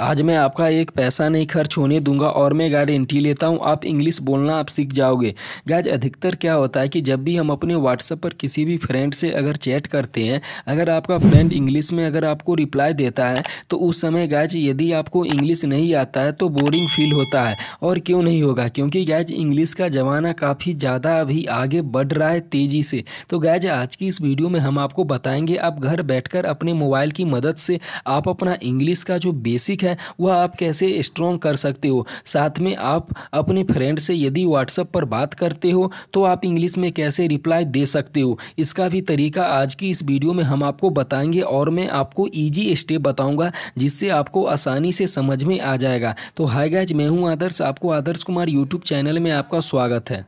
आज मैं आपका एक पैसा नहीं खर्च होने दूंगा और मैं गारंटी लेता हूं आप इंग्लिश बोलना आप सीख जाओगे गैज अधिकतर क्या होता है कि जब भी हम अपने व्हाट्सएप पर किसी भी फ्रेंड से अगर चैट करते हैं अगर आपका फ्रेंड इंग्लिश में अगर आपको रिप्लाई देता है तो उस समय गैज यदि आपको इंग्लिश नहीं आता है तो बोरिंग फील होता है और क्यों नहीं होगा क्योंकि गैज इंग्लिश का ज़माना काफ़ी ज़्यादा अभी आगे बढ़ रहा है तेज़ी से तो गैज आज की इस वीडियो में हम आपको बताएँगे आप घर बैठ अपने मोबाइल की मदद से आप अपना इंग्लिश का जो बेसिक है वह आप कैसे स्ट्रॉन्ग कर सकते हो साथ में आप अपने फ्रेंड से यदि व्हाट्सएप पर बात करते हो तो आप इंग्लिश में कैसे रिप्लाई दे सकते हो इसका भी तरीका आज की इस वीडियो में हम आपको बताएंगे और मैं आपको ईजी स्टेप बताऊँगा जिससे आपको आसानी से समझ में आ जाएगा तो हाई गैज मैं हूँ आदर्श आपको आदर्श कुमार यूट्यूब चैनल में आपका स्वागत है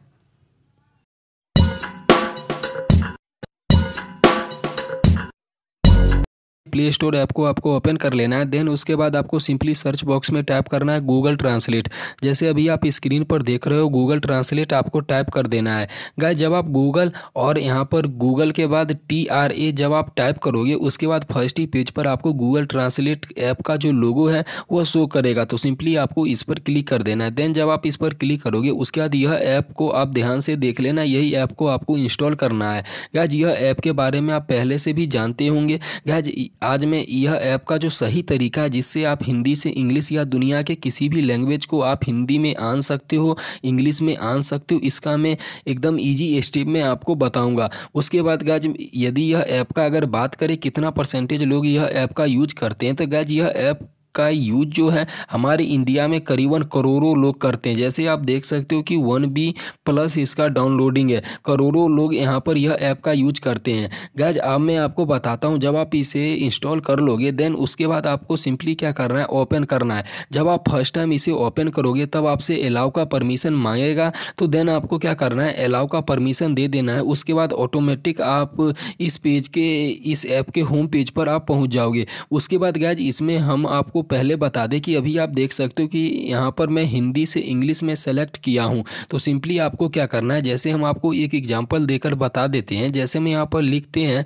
प्ले स्टोर ऐप को आपको ओपन कर लेना है देन उसके बाद आपको सिंपली सर्च बॉक्स में टाइप करना है गूगल ट्रांसलेट जैसे अभी आप स्क्रीन पर देख रहे हो गूगल ट्रांसलेट आपको टाइप कर देना है गाय जब आप गूगल और यहाँ पर गूगल के बाद टी आर ए जब आप टाइप करोगे उसके बाद फर्स्ट ही पेज पर आपको गूगल ट्रांसलेट ऐप का जो लोगो है वह शो करेगा तो सिंपली आपको इस पर क्लिक कर देना है देन जब आप इस पर क्लिक करोगे उसके बाद यह ऐप को आप ध्यान से देख लेना यही ऐप को आपको इंस्टॉल करना है गैज यह ऐप के बारे में आप पहले से भी जानते होंगे गैज आज मैं यह ऐप का जो सही तरीका है जिससे आप हिंदी से इंग्लिश या दुनिया के किसी भी लैंग्वेज को आप हिंदी में आन सकते हो इंग्लिश में आन सकते हो इसका मैं एकदम ईजी स्टेप में आपको बताऊँगा उसके बाद गैज यदि यह ऐप का अगर बात करें कितना परसेंटेज लोग यह ऐप का यूज करते हैं तो गैज यह ऐप का यूज जो है हमारे इंडिया में करीबन करोड़ों लोग करते हैं जैसे आप देख सकते हो कि वन बी प्लस इसका डाउनलोडिंग है करोड़ों लोग यहाँ पर यह ऐप का यूज करते हैं गैज अब मैं आपको बताता हूँ जब आप इसे इंस्टॉल कर लोगे देन उसके बाद आपको सिंपली क्या करना है ओपन करना है जब आप फर्स्ट टाइम इसे ओपन करोगे तब आपसे अलाउ का परमिशन मांगेगा तो देन आपको क्या करना है अलाउ का परमिशन दे देना है उसके बाद ऑटोमेटिक आप इस पेज के इस ऐप के होम पेज पर आप पहुँच जाओगे उसके बाद गैज इसमें हम आपको पहले बता दें कि अभी आप देख सकते हो कि यहाँ पर मैं हिंदी से इंग्लिश में सेलेक्ट किया हूँ तो सिंपली आपको क्या करना है जैसे हम आपको एक एग्जाम्पल देकर बता देते हैं जैसे मैं यहाँ पर लिखते हैं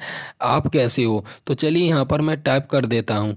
आप कैसे हो तो चलिए यहाँ पर मैं टाइप कर देता हूँ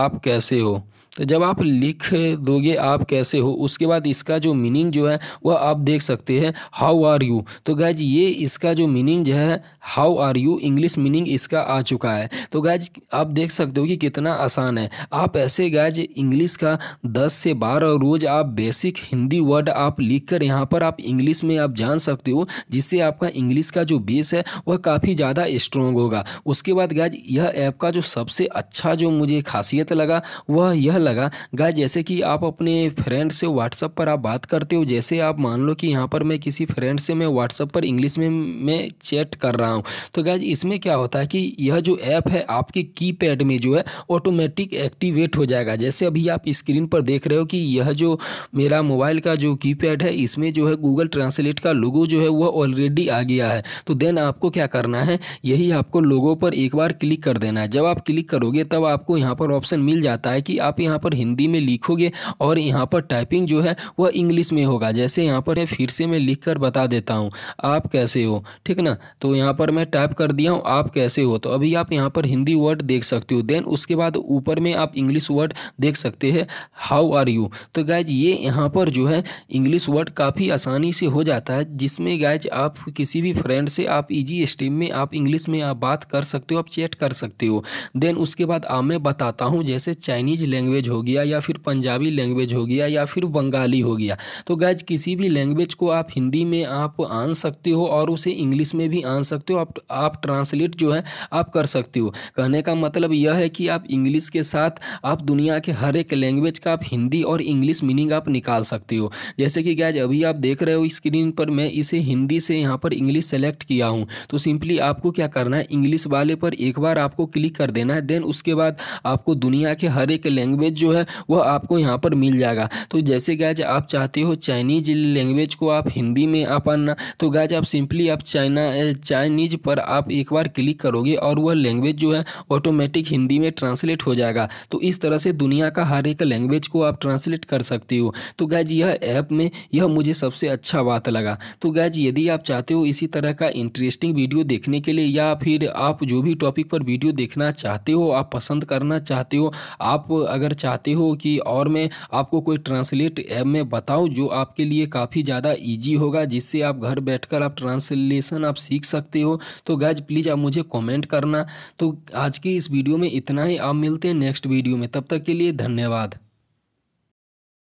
आप कैसे हो तो जब आप लिख दोगे आप कैसे हो उसके बाद इसका जो मीनिंग जो है वह आप देख सकते हैं हाउ आर यू तो गैज ये इसका जो मीनिंग जो है how are you English meaning इसका आ चुका है तो गैज आप देख सकते हो कि कितना आसान है आप ऐसे गैज इंग्लिश का दस से बारह रोज़ आप बेसिक हिंदी वर्ड आप लिख कर यहाँ पर आप इंग्लिश में आप जान सकते हो जिससे आपका इंग्लिश का जो बेस है वह काफ़ी ज़्यादा स्ट्रॉन्ग होगा उसके बाद गैज यह ऐप का जो सबसे अच्छा जो मुझे खासियत लगा वह यह लगा गाय जैसे कि आप अपने फ्रेंड से व्हाट्सअप पर आप बात करते हो जैसे आप मान लो कि यहाँ पर मैं किसी फ्रेंड से मैं व्हाट्सअप पर इंग्लिश में मैं चैट कर रहा हूँ तो गाय इसमें क्या होता है कि यह जो ऐप है आपके की में जो है ऑटोमेटिक एक्टिवेट हो जाएगा जैसे अभी आप स्क्रीन पर देख रहे हो कि यह जो मेरा मोबाइल का जो कीपैड है इसमें जो है गूगल ट्रांसलेट का लोगो जो है वह ऑलरेडी आ गया है तो देन आपको क्या करना है यही आपको लोगों पर एक बार क्लिक कर देना है जब आप क्लिक करोगे तब आपको यहाँ पर ऑप्शन मिल जाता है कि आप यहाँ यहाँ पर हिंदी में लिखोगे और यहाँ पर टाइपिंग जो है वह इंग्लिश में होगा जैसे यहाँ पर फिर से मैं लिख कर बता देता हूँ आप कैसे हो ठीक ना तो यहाँ पर मैं टाइप कर दिया हूँ आप कैसे हो तो अभी आप यहाँ पर हिंदी वर्ड देख सकते हो देन उसके बाद ऊपर में आप इंग्लिश वर्ड देख सकते हैं हाउ आर यू तो गैज ये यहाँ पर जो है इंग्लिश वर्ड काफ़ी आसानी से हो जाता है जिसमें गैज आप किसी भी फ्रेंड से आप इजी स्टीम में आप इंग्लिश में आप बात कर सकते हो आप चैट कर सकते हो देन उसके बाद आप मैं बताता हूँ जैसे चाइनीज लैंग्वेज लैंग्वेज हो गया या फिर पंजाबी लैंग्वेज हो गया या फिर बंगाली हो गया तो गैज किसी भी लैंग्वेज को आप हिंदी में आप आन सकते हो और उसे इंग्लिश में भी आन सकते हो आप आप ट्रांसलेट जो है आप कर सकते हो कहने का मतलब यह है कि आप इंग्लिश के साथ आप दुनिया के हर एक लैंग्वेज का आप हिंदी और इंग्लिश मीनिंग आप निकाल सकते हो जैसे कि गैज अभी आप देख रहे हो स्क्रीन पर मैं इसे हिंदी से यहाँ पर इंग्लिश सेलेक्ट किया हूँ तो सिंपली आपको क्या करना है इंग्लिश वाले पर एक बार आपको क्लिक कर देना है देन उसके बाद आपको दुनिया के हर एक लैंग्वेज लैंग्वेज जो है वह आपको यहाँ पर मिल जाएगा तो जैसे गैज आप चाहते हो चाइनीज लैंग्वेज को आप हिंदी में तो आप आना तो गैज आप सिंपली आप चाइना चाइनीज पर आप एक बार क्लिक करोगे और वह लैंग्वेज जो है ऑटोमेटिक हिंदी में ट्रांसलेट हो जाएगा तो इस तरह से दुनिया का हर एक लैंग्वेज को आप ट्रांसलेट कर सकते हो तो गैज यह ऐप में यह मुझे सबसे अच्छा बात लगा तो गैज यदि आप चाहते हो इसी तरह का इंटरेस्टिंग वीडियो देखने के लिए या फिर आप जो भी टॉपिक पर वीडियो देखना चाहते हो आप पसंद करना चाहते हो आप अगर चाहते हो कि और मैं आपको कोई ट्रांसलेट ऐप में बताऊँ जो आपके लिए काफ़ी ज़्यादा ईजी होगा जिससे आप घर बैठ आप ट्रांसलेशन आप सीख सकते हो तो गैज प्लीज़ आप मुझे कॉमेंट करना तो आज की इस वीडियो में इतना ही आप मिलते हैं नेक्स्ट वीडियो में तब तक के लिए धन्यवाद